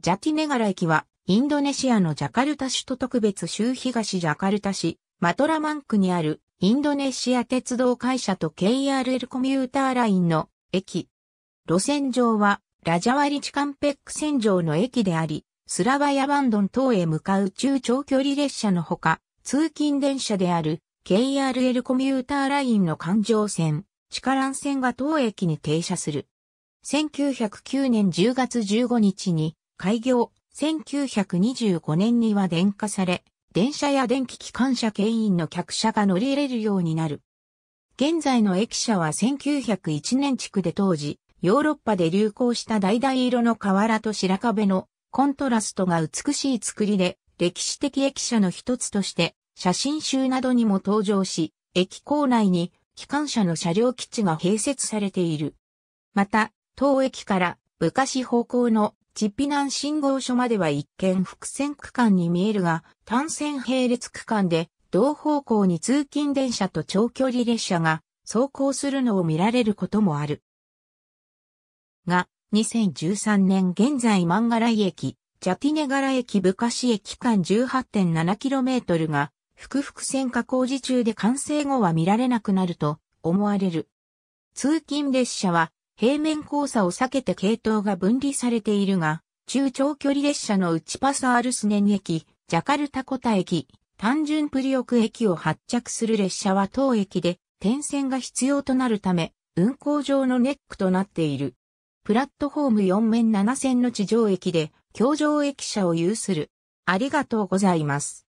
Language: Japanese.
ジャティネガラ駅は、インドネシアのジャカルタ首都特別州東ジャカルタ市、マトラマンクにある、インドネシア鉄道会社と KRL コミューターラインの駅。路線上は、ラジャワリチカンペック線上の駅であり、スラバヤバンドン等へ向かう中長距離列車のほか、通勤電車である KRL コミューターラインの環状線、地下ン線が当駅に停車する。1909年10月15日に開業、1925年には電化され、電車や電気機関車牽引の客車が乗り入れるようになる。現在の駅舎は1901年地区で当時、ヨーロッパで流行した橙色の瓦と白壁のコントラストが美しい作りで、歴史的駅舎の一つとして、写真集などにも登場し、駅構内に機関車の車両基地が併設されている。また、当駅から昔方向のチッピナン信号所までは一見伏線区間に見えるが、単線並列区間で同方向に通勤電車と長距離列車が走行するのを見られることもある。が、2013年現在万柄イ駅、ジャティネ柄駅ブカシ駅間 18.7km が、複々線化工事中で完成後は見られなくなると思われる。通勤列車は平面交差を避けて系統が分離されているが、中長距離列車の内パサールスネン駅、ジャカルタコタ駅、単純プリオク駅を発着する列車は当駅で点線が必要となるため、運行上のネックとなっている。プラットフォーム4面7線の地上駅で、京上駅舎を有する。ありがとうございます。